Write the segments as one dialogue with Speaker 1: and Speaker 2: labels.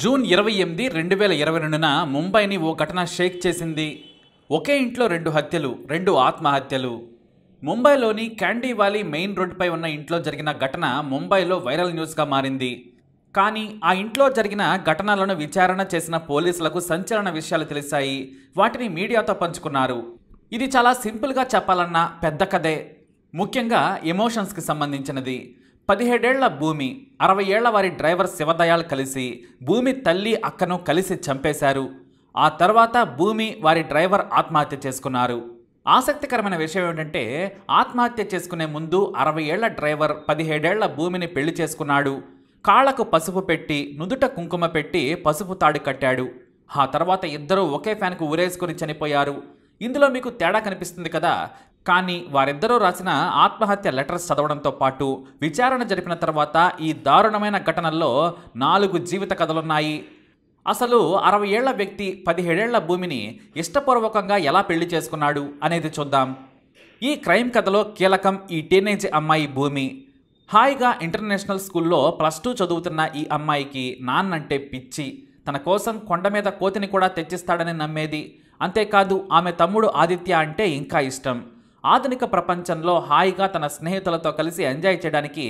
Speaker 1: June ఇరవై ఎనిమిది రెండు వేల ఇరవై రెండున ముంబైని ఓ ఘటన షేక్ చేసింది ఒకే ఇంట్లో రెండు హత్యలు రెండు ఆత్మహత్యలు ముంబైలోని క్యాండీ వ్యాలీ మెయిన్ రోడ్డుపై ఉన్న ఇంట్లో జరిగిన ఘటన ముంబైలో వైరల్ న్యూస్గా మారింది కానీ ఆ ఇంట్లో జరిగిన ఘటనలను విచారణ చేసిన పోలీసులకు సంచలన విషయాలు తెలిసాయి వాటిని మీడియాతో పంచుకున్నారు ఇది చాలా సింపుల్గా చెప్పాలన్న పెద్ద కథే ముఖ్యంగా ఎమోషన్స్కి సంబంధించినది పదిహేడేళ్ల భూమి అరవై ఏళ్ల వారి డ్రైవర్ శివదయాల్ కలిసి భూమి తల్లి అక్కను కలిసి చంపేశారు ఆ తర్వాత భూమి వారి డ్రైవర్ ఆత్మహత్య చేసుకున్నారు ఆసక్తికరమైన విషయం ఏమిటంటే ఆత్మహత్య చేసుకునే ముందు అరవై ఏళ్ల డ్రైవర్ పదిహేడేళ్ల భూమిని పెళ్లి చేసుకున్నాడు కాళ్లకు పసుపు పెట్టి నుదుట కుంకుమ పెట్టి పసుపు తాడు కట్టాడు ఆ తర్వాత ఇద్దరూ ఒకే ఫ్యాన్కు ఊరేసుకుని చనిపోయారు ఇందులో మీకు తేడా కనిపిస్తుంది కదా కానీ వారిద్దరూ రాసిన ఆత్మహత్య లెటర్స్ చదవడంతో పాటు విచారణ జరిపిన తర్వాత ఈ దారుణమైన ఘటనల్లో నాలుగు జీవిత కథలున్నాయి అసలు అరవై ఏళ్ల వ్యక్తి పదిహేడేళ్ల భూమిని ఇష్టపూర్వకంగా ఎలా పెళ్లి చేసుకున్నాడు అనేది చూద్దాం ఈ క్రైమ్ కథలో కీలకం ఈ టీనేజ్ అమ్మాయి భూమి హాయిగా ఇంటర్నేషనల్ స్కూల్లో ప్లస్ టూ చదువుతున్న ఈ అమ్మాయికి నాన్నంటే పిచ్చి తన కోసం కొండ మీద కోతిని కూడా తెచ్చిస్తాడని నమ్మేది అంతేకాదు ఆమె తమ్ముడు ఆదిత్య అంటే ఇంకా ఇష్టం ఆధునిక ప్రపంచంలో హాయిగా తన స్నేహితులతో కలిసి ఎంజాయ్ చేయడానికి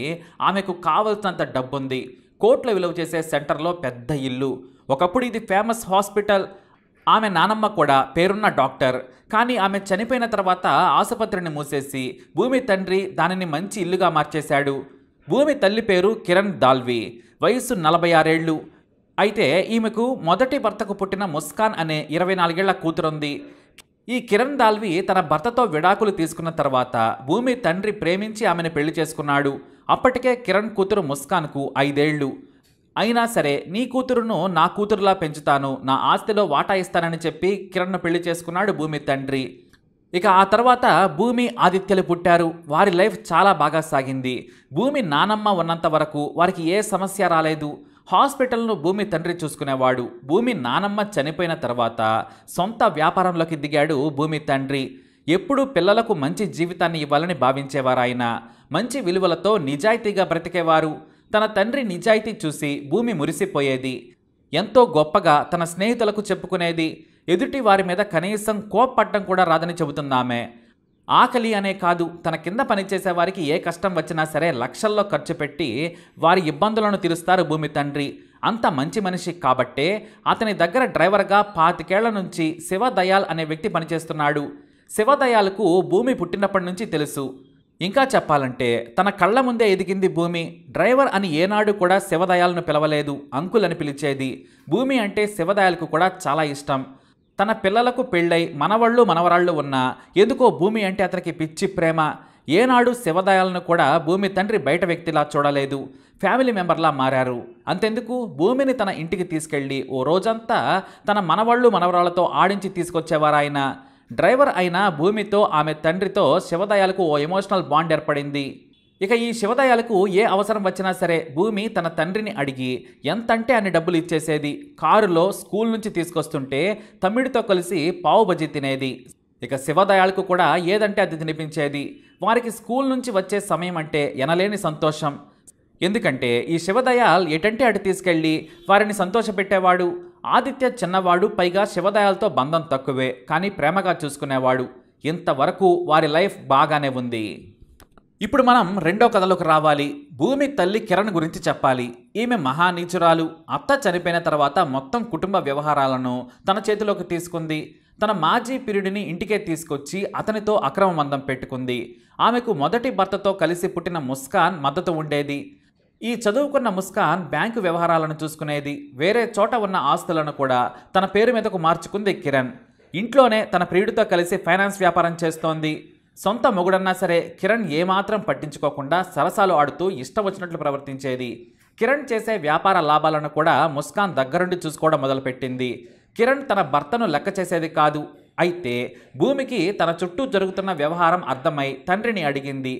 Speaker 1: ఆమెకు కావలసినంత డబ్బుంది కోట్ల విలువ చేసే సెంటర్లో పెద్ద ఇల్లు ఒకప్పుడు ఇది ఫేమస్ హాస్పిటల్ ఆమె నానమ్మ కూడా పేరున్న డాక్టర్ కానీ ఆమె చనిపోయిన తర్వాత ఆసుపత్రిని మూసేసి భూమి తండ్రి దానిని మంచి ఇల్లుగా మార్చేశాడు భూమి తల్లి పేరు కిరణ్ దాల్వి వయసు నలభై ఆరేళ్ళు అయితే ఈమెకు మొదటి భర్తకు పుట్టిన ముస్కాన్ అనే ఇరవై నాలుగేళ్ల కూతురుంది ఈ కిరణ్ దాల్వి తన భర్తతో విడాకులు తీసుకున్న తర్వాత భూమి తండ్రి ప్రేమించి ఆమెను పెళ్లి చేసుకున్నాడు అప్పటికే కిరణ్ కూతురు ముస్కాన్కు ఐదేళ్లు అయినా సరే నీ కూతురును నా కూతురులా పెంచుతాను నా ఆస్తిలో వాటా ఇస్తానని చెప్పి కిరణ్ను పెళ్లి చేసుకున్నాడు భూమి తండ్రి ఇక ఆ తర్వాత భూమి ఆదిత్యలు పుట్టారు వారి లైఫ్ చాలా బాగా సాగింది భూమి నానమ్మ ఉన్నంత వరకు వారికి ఏ సమస్య రాలేదు హాస్పిటల్ను భూమి తండ్రి చూసుకునేవాడు భూమి నానమ్మ చనిపోయిన తర్వాత సొంత వ్యాపారంలోకి దిగాడు భూమి తండ్రి ఎప్పుడూ పిల్లలకు మంచి జీవితాన్ని ఇవ్వాలని భావించేవారాయన మంచి విలువలతో నిజాయితీగా బ్రతికేవారు తన తండ్రి నిజాయితీ చూసి భూమి మురిసిపోయేది ఎంతో గొప్పగా తన స్నేహితులకు చెప్పుకునేది ఎదుటి వారి మీద కనీసం కోప్పడ్డం కూడా రాదని చెబుతుందామె ఆకలి అనే కాదు తన కింద పనిచేసే వారికి ఏ కష్టం వచ్చినా సరే లక్షల్లో ఖర్చు పెట్టి వారి ఇబ్బందులను తీరుస్తారు భూమి తండ్రి అంత మంచి మనిషి కాబట్టే అతని దగ్గర డ్రైవర్గా పాతికేళ్ల నుంచి శివదయాల్ అనే వ్యక్తి పనిచేస్తున్నాడు శివదయాల్కు భూమి పుట్టినప్పటి నుంచి తెలుసు ఇంకా చెప్పాలంటే తన కళ్ళ ముందే ఎదిగింది భూమి డ్రైవర్ అని ఏనాడు కూడా శివదయాలను పిలవలేదు అంకుల్ అని పిలిచేది భూమి అంటే శివదయాలకు కూడా చాలా ఇష్టం తన పిల్లలకు పెళ్ళై మనవళ్ళు మనవరాళ్ళు ఉన్నా ఎందుకో భూమి అంటే అతనికి పిచ్చి ప్రేమ ఏనాడు శివదయాలను కూడా భూమి తండ్రి బయట వ్యక్తిలా చూడలేదు ఫ్యామిలీ మెంబర్లా మారారు అంతెందుకు భూమిని తన ఇంటికి తీసుకెళ్ళి ఓ రోజంతా తన మనవళ్ళు మనవరాళ్లతో ఆడించి తీసుకొచ్చేవారాయన డ్రైవర్ అయిన భూమితో ఆమె తండ్రితో శివదయాలకు ఓ ఎమోషనల్ బాండ్ ఏర్పడింది ఇక ఈ శివదయాలకు ఏ అవసరం వచ్చినా సరే భూమి తన తండ్రిని అడిగి ఎంతంటే అన్ని డబ్బులు ఇచ్చేసేది కారులో స్కూల్ నుంచి తీసుకొస్తుంటే తమ్మిడితో కలిసి పావు బజీ తినేది ఇక శివదయాలకు కూడా ఏదంటే అది తినిపించేది వారికి స్కూల్ నుంచి వచ్చే సమయం అంటే ఎనలేని సంతోషం ఎందుకంటే ఈ శివదయాల్ ఎటంటే అటు తీసుకెళ్ళి వారిని సంతోషపెట్టేవాడు ఆదిత్య చిన్నవాడు పైగా శివదయాలతో బంధం తక్కువే కానీ ప్రేమగా చూసుకునేవాడు ఇంతవరకు వారి లైఫ్ బాగానే ఉంది ఇప్పుడు మనం రెండో కథలోకి రావాలి భూమి తల్లి కిరణ్ గురించి చెప్పాలి ఈమె మహానీచురాలు అత్త చనిపోయిన తర్వాత మొత్తం కుటుంబ వ్యవహారాలను తన చేతిలోకి తీసుకుంది తన మాజీ పిరుడిని ఇంటికే తీసుకొచ్చి అతనితో అక్రమ మందం పెట్టుకుంది ఆమెకు మొదటి భర్తతో కలిసి పుట్టిన ముస్కాన్ మద్దతు ఉండేది ఈ చదువుకున్న ముస్కాన్ బ్యాంకు వ్యవహారాలను చూసుకునేది వేరే చోట ఉన్న ఆస్తులను కూడా తన పేరు మీదకు మార్చుకుంది కిరణ్ ఇంట్లోనే తన ప్రియుడితో కలిసి ఫైనాన్స్ వ్యాపారం చేస్తోంది సొంత మొగుడన్నా సరే కిరణ్ ఏమాత్రం పట్టించుకోకుండా సరసాలు ఆడుతూ ఇష్టం వచ్చినట్లు ప్రవర్తించేది కిరణ్ చేసే వ్యాపార లాభాలను కూడా ముస్కాన్ దగ్గరుండి చూసుకోవడం మొదలుపెట్టింది కిరణ్ తన భర్తను లెక్క చేసేది కాదు అయితే భూమికి తన చుట్టూ జరుగుతున్న వ్యవహారం అర్థమై తండ్రిని అడిగింది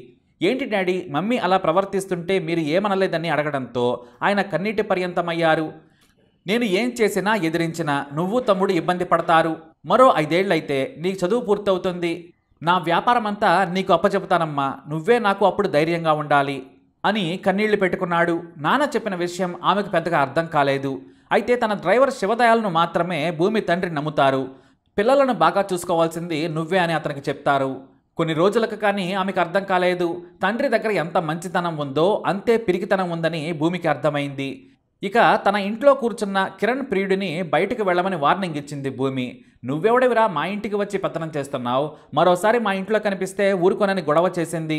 Speaker 1: ఏంటి డాడీ మమ్మీ అలా ప్రవర్తిస్తుంటే మీరు ఏమనలేదని అడగడంతో ఆయన కన్నీటి పర్యంతమయ్యారు నేను ఏం చేసినా ఎదిరించినా నువ్వు తమ్ముడు ఇబ్బంది పడతారు మరో ఐదేళ్లైతే నీ చదువు పూర్తవుతుంది నా వ్యాపారమంతా నీకు అప్పచెపుతానమ్మా నువ్వే నాకు అప్పుడు ధైర్యంగా ఉండాలి అని కన్నీళ్లు పెట్టుకున్నాడు నాన్న చెప్పిన విషయం ఆమెకు పెద్దగా అర్థం కాలేదు అయితే తన డ్రైవర్ శివదయాలను మాత్రమే భూమి తండ్రి నమ్ముతారు పిల్లలను బాగా చూసుకోవాల్సింది నువ్వే అని అతనికి చెప్తారు కొన్ని రోజులకు కానీ ఆమెకు అర్థం కాలేదు తండ్రి దగ్గర ఎంత మంచితనం ఉందో అంతే పిరికితనం ఉందని భూమికి అర్థమైంది ఇక తన ఇంట్లో కూర్చున్న కిరణ్ ప్రియుడిని బయటకు వెళ్ళమని వార్నింగ్ ఇచ్చింది భూమి నువ్వెవడవిరా మా ఇంటికి వచ్చి పతనం చేస్తున్నావు మరోసారి మా ఇంట్లో కనిపిస్తే ఊరుకొనని గొడవ చేసింది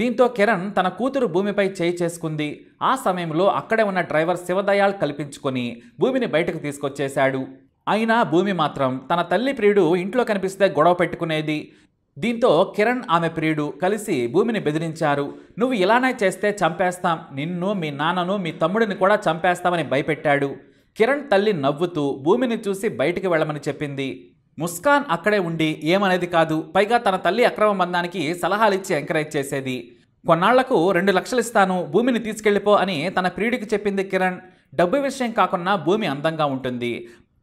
Speaker 1: దీంతో కిరణ్ తన కూతురు భూమిపై చేయి చేసుకుంది ఆ సమయంలో అక్కడే ఉన్న డ్రైవర్ శివదయాల్ కల్పించుకొని భూమిని బయటకు తీసుకొచ్చేశాడు అయినా భూమి మాత్రం తన తల్లి ప్రియుడు ఇంట్లో కనిపిస్తే గొడవ పెట్టుకునేది దీంతో కిరణ్ ఆమె ప్రియుడు కలిసి భూమిని బెదిరించారు నువ్వు ఇలానే చేస్తే చంపేస్తాం నిన్ను మీ నాన్నను మీ తమ్ముడిని కూడా చంపేస్తామని భయపెట్టాడు కిరణ్ తల్లి నవ్వుతూ భూమిని చూసి బయటికి వెళ్ళమని చెప్పింది ముస్కాన్ అక్కడే ఉండి ఏమనేది కాదు పైగా తన తల్లి అక్రమ బంధానికి సలహాలిచ్చి ఎంకరేజ్ చేసేది కొన్నాళ్లకు రెండు లక్షలిస్తాను భూమిని తీసుకెళ్ళిపో అని తన ప్రియుడికి చెప్పింది కిరణ్ డబ్బు విషయం కాకుండా భూమి అందంగా ఉంటుంది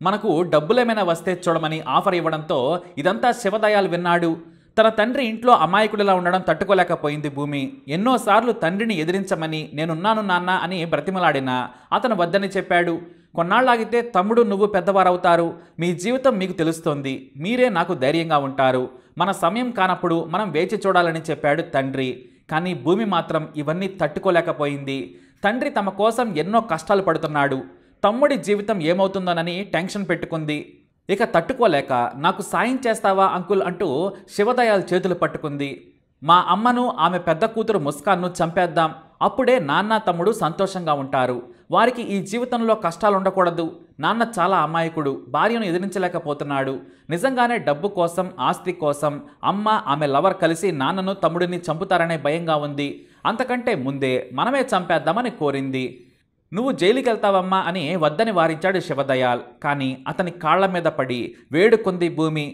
Speaker 1: మనకు డబ్బులేమైనా వస్తే చూడమని ఆఫర్ ఇవ్వడంతో ఇదంతా శివదయాలు విన్నాడు తన తండ్రి ఇంట్లో అమాయకుడిలా ఉండడం తట్టుకోలేకపోయింది భూమి ఎన్నోసార్లు తండ్రిని ఎదిరించమని నేనున్నాను నాన్న అని బ్రతిమలాడినా అతను వద్దని చెప్పాడు కొన్నాళ్ళాగితే తమ్ముడు నువ్వు పెద్దవారవుతారు మీ జీవితం మీకు తెలుస్తోంది మీరే నాకు ధైర్యంగా ఉంటారు మన సమయం కానప్పుడు మనం వేచి చూడాలని చెప్పాడు తండ్రి కానీ భూమి మాత్రం ఇవన్నీ తట్టుకోలేకపోయింది తండ్రి తమ కోసం ఎన్నో కష్టాలు పడుతున్నాడు తమ్ముడి జీవితం ఏమవుతుందోనని టెన్షన్ పెట్టుకుంది ఇక తట్టుకోలేక నాకు సాయం చేస్తావా అంకుల్ అంటూ శివదయాల్ చేతులు పట్టుకుంది మా అమ్మను ఆమె పెద్ద కూతురు ముస్కాన్ను చంపేద్దాం అప్పుడే నాన్న తమ్ముడు సంతోషంగా ఉంటారు వారికి ఈ జీవితంలో కష్టాలు ఉండకూడదు నాన్న చాలా అమాయకుడు భార్యను ఎదిరించలేకపోతున్నాడు నిజంగానే డబ్బు కోసం ఆస్తి కోసం అమ్మ ఆమె లవర్ కలిసి నాన్నను తమ్ముడిని చంపుతారనే భయంగా ఉంది అంతకంటే ముందే మనమే చంపేద్దామని కోరింది నువ్వు జైలుకి వెళ్తావమ్మా అని వద్దని వారించాడు శివదయాల్ కానీ అతని కాళ్ల మీద పడి వేడుకుంది భూమి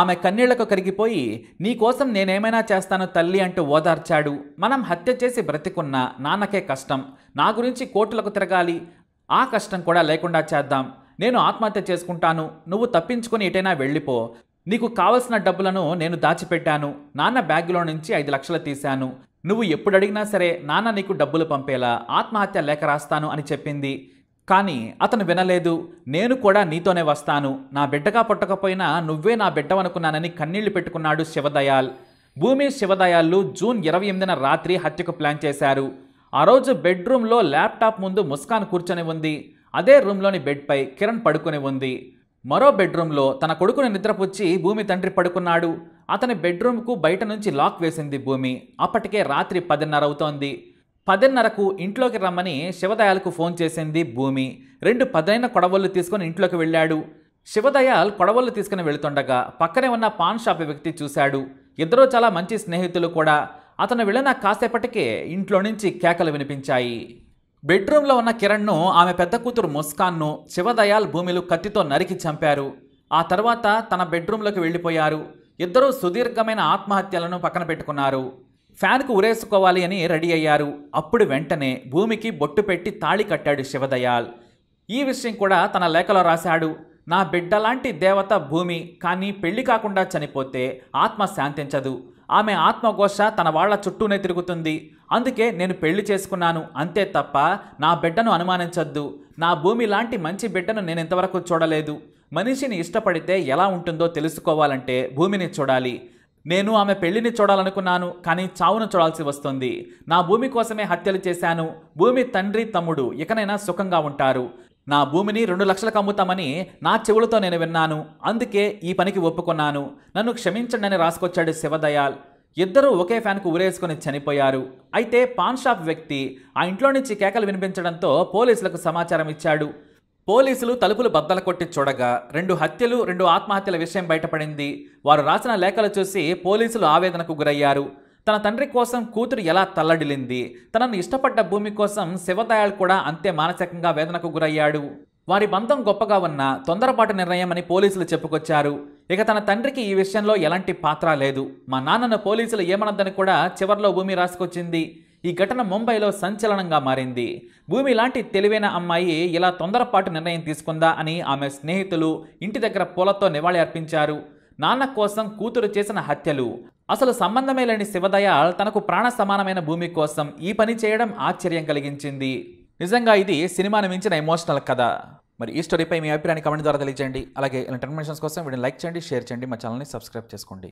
Speaker 1: ఆమె కన్నీళ్లకు కరిగిపోయి నీకోసం నేనేమైనా చేస్తాను తల్లి అంటూ ఓదార్చాడు మనం హత్య చేసి బ్రతికున్న నాన్నకే కష్టం నా గురించి కోర్టులకు తిరగాలి ఆ కష్టం కూడా లేకుండా చేద్దాం నేను ఆత్మహత్య చేసుకుంటాను నువ్వు తప్పించుకుని ఎటైనా వెళ్ళిపో నీకు కావలసిన డబ్బులను నేను దాచిపెట్టాను నాన్న బ్యాగులో నుంచి ఐదు లక్షలు తీశాను నువ్వు ఎప్పుడు అడిగినా సరే నాన్న నీకు డబ్బులు పంపేలా ఆత్మహత్య లేఖ రాస్తాను అని చెప్పింది కానీ అతను వినలేదు నేను కూడా నీతోనే వస్తాను నా బిడ్డగా పుట్టకపోయినా నువ్వే నా బిడ్డవనుకున్నానని కన్నీళ్లు పెట్టుకున్నాడు శివదయాల్ భూమి శివదయాళ్ళు జూన్ ఇరవై ఎనిమిదిన రాత్రి హత్యకు ప్లాన్ చేశారు ఆ రోజు బెడ్రూమ్లో ల్యాప్టాప్ ముందు ముస్కాన్ కూర్చొని ఉంది అదే రూమ్లోని బెడ్పై కిరణ్ పడుకుని ఉంది మరో బెడ్రూమ్లో తన కొడుకుని నిద్రపుచ్చి భూమి తండ్రి పడుకున్నాడు అతని బెడ్రూమ్కు బయట నుంచి లాక్ వేసింది భూమి అప్పటికే రాత్రి పదిన్నర అవుతోంది పదిన్నరకు ఇంట్లోకి రమ్మని శివదయాల్కు ఫోన్ చేసింది భూమి రెండు పదైన కొడవళ్ళు తీసుకొని ఇంట్లోకి వెళ్ళాడు శివదయాల్ కొడవళ్ళు తీసుకుని వెళుతుండగా పక్కనే ఉన్న పాన్ షాప్ వ్యక్తి చూశాడు ఇద్దరూ చాలా మంచి స్నేహితులు కూడా అతను వెళ్ళిన కాసేపటికే ఇంట్లో నుంచి కేకలు వినిపించాయి బెడ్రూమ్లో ఉన్న కిరణ్ను ఆమె పెద్ద కూతురు ముస్కాన్ను శివదయాల్ భూమిలు కత్తితో నరికి చంపారు ఆ తర్వాత తన బెడ్రూమ్లోకి వెళ్ళిపోయారు ఇద్దరూ సుదీర్ఘమైన ఆత్మహత్యలను పక్కన పెట్టుకున్నారు ఫ్యాన్కు ఉరేసుకోవాలి అని రెడీ అయ్యారు అప్పుడు వెంటనే భూమికి బొట్టు పెట్టి తాళి కట్టాడు శివదయాల్ ఈ విషయం కూడా తన లేఖలో రాశాడు నా బిడ్డలాంటి దేవత భూమి కానీ పెళ్లి కాకుండా చనిపోతే ఆత్మ శాంతించదు ఆమె ఆత్మఘోష తన వాళ్ల చుట్టూనే తిరుగుతుంది అందుకే నేను పెళ్లి చేసుకున్నాను అంతే తప్ప నా బిడ్డను అనుమానించద్దు నా భూమి లాంటి మంచి బిడ్డను నేను ఇంతవరకు చూడలేదు మనిషిని ఇష్టపడితే ఎలా ఉంటుందో తెలుసుకోవాలంటే భూమిని చూడాలి నేను ఆమె పెళ్లిని చూడాలనుకున్నాను కానీ చావును చూడాల్సి వస్తుంది నా భూమి కోసమే హత్యలు చేశాను భూమి తండ్రి తమ్ముడు ఇకనైనా సుఖంగా ఉంటారు నా భూమిని రెండు లక్షలకు అమ్ముతామని నా చెవులతో నేను విన్నాను అందుకే ఈ పనికి ఒప్పుకున్నాను నన్ను క్షమించండి అని రాసుకొచ్చాడు శివదయాల్ ఇద్దరూ ఒకే ఫ్యాన్కు ఉరేసుకుని చనిపోయారు అయితే పాన్ షాప్ వ్యక్తి ఆ ఇంట్లో నుంచి కేకలు వినిపించడంతో పోలీసులకు సమాచారం ఇచ్చాడు పోలీసులు తలుపులు బద్దలు కొట్టి చూడగా రెండు హత్యలు రెండు ఆత్మహత్యల విషయం బయటపడింది వారు రాసిన లేఖలు చూసి పోలీసులు ఆవేదనకు గురయ్యారు తన తండ్రి కోసం కూతురు ఎలా తల్లడిలింది తనను ఇష్టపడ్డ భూమి కోసం శివదయాళ్ కూడా అంతే మానసికంగా వేదనకు గురయ్యాడు వారి బంధం గొప్పగా ఉన్న తొందరపాటు నిర్ణయం అని పోలీసులు చెప్పుకొచ్చారు ఇక తన తండ్రికి ఈ విషయంలో ఎలాంటి పాత్ర లేదు మా నాన్నను పోలీసులు ఏమనద్దని కూడా చివరిలో భూమి రాసుకొచ్చింది ఈ ఘటన ముంబైలో సంచలనంగా మారింది భూమి లాంటి తెలివైన అమ్మాయి ఇలా తొందరపాటు నిర్ణయం తీసుకుందా అని ఆమె స్నేహితులు ఇంటి దగ్గర పూలతో నివాళి అర్పించారు నాన్న కోసం కూతురు చేసిన హత్యలు అసలు సంబంధమే లేని శివదయాల్ తనకు ప్రాణ సమానమైన భూమి కోసం ఈ పని చేయడం ఆశ్చర్యం కలిగించింది నిజంగా ఇది సినిమాను మించిన ఎమోషనల్ కథ మరి ఈ స్టోరీపై మీ అభిప్రాయాన్ని కమెంట్ ద్వారా తెలియజేయండి అలాగే ఇలాంటి ఇన్ఫర్మేషన్స్ కోసం వీడియోని లైక్ చేయండి షేర్ చేయండి మా ఛానల్ని సబ్స్క్రైబ్ చేసుకోండి